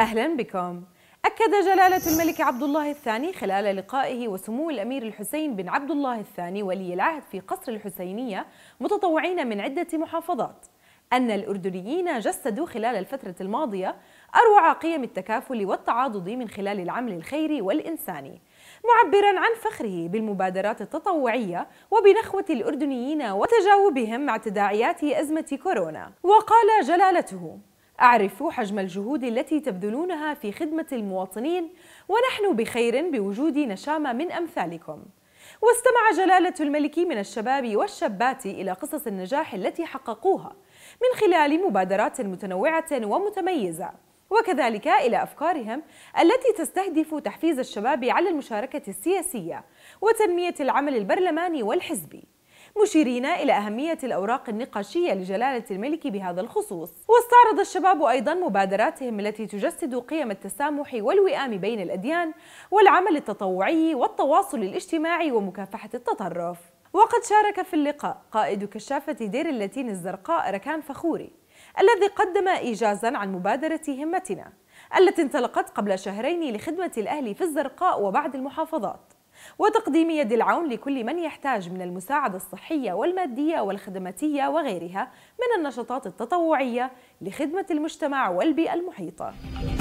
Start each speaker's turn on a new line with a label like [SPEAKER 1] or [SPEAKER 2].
[SPEAKER 1] أهلا بكم أكد جلالة الملك عبد الله الثاني خلال لقائه وسمو الأمير الحسين بن عبد الله الثاني ولي العهد في قصر الحسينية متطوعين من عدة محافظات أن الأردنيين جسدوا خلال الفترة الماضية أروع قيم التكافل والتعاضد من خلال العمل الخيري والإنساني معبرا عن فخره بالمبادرات التطوعية وبنخوة الأردنيين وتجاوبهم مع تداعيات أزمة كورونا وقال جلالته أعرف حجم الجهود التي تبذلونها في خدمة المواطنين ونحن بخير بوجود نشامة من أمثالكم واستمع جلالة الملك من الشباب والشابات إلى قصص النجاح التي حققوها من خلال مبادرات متنوعة ومتميزة وكذلك إلى أفكارهم التي تستهدف تحفيز الشباب على المشاركة السياسية وتنمية العمل البرلماني والحزبي مشيرين إلى أهمية الأوراق النقاشية لجلالة الملك بهذا الخصوص واستعرض الشباب أيضا مبادراتهم التي تجسد قيم التسامح والوئام بين الأديان والعمل التطوعي والتواصل الاجتماعي ومكافحة التطرف وقد شارك في اللقاء قائد كشافة دير اللاتين الزرقاء ركان فخوري الذي قدم إيجازا عن مبادرة همتنا التي انطلقت قبل شهرين لخدمة الأهل في الزرقاء وبعض المحافظات وتقديم يد العون لكل من يحتاج من المساعدة الصحية والمادية والخدماتية وغيرها من النشاطات التطوعية لخدمة المجتمع والبيئة المحيطة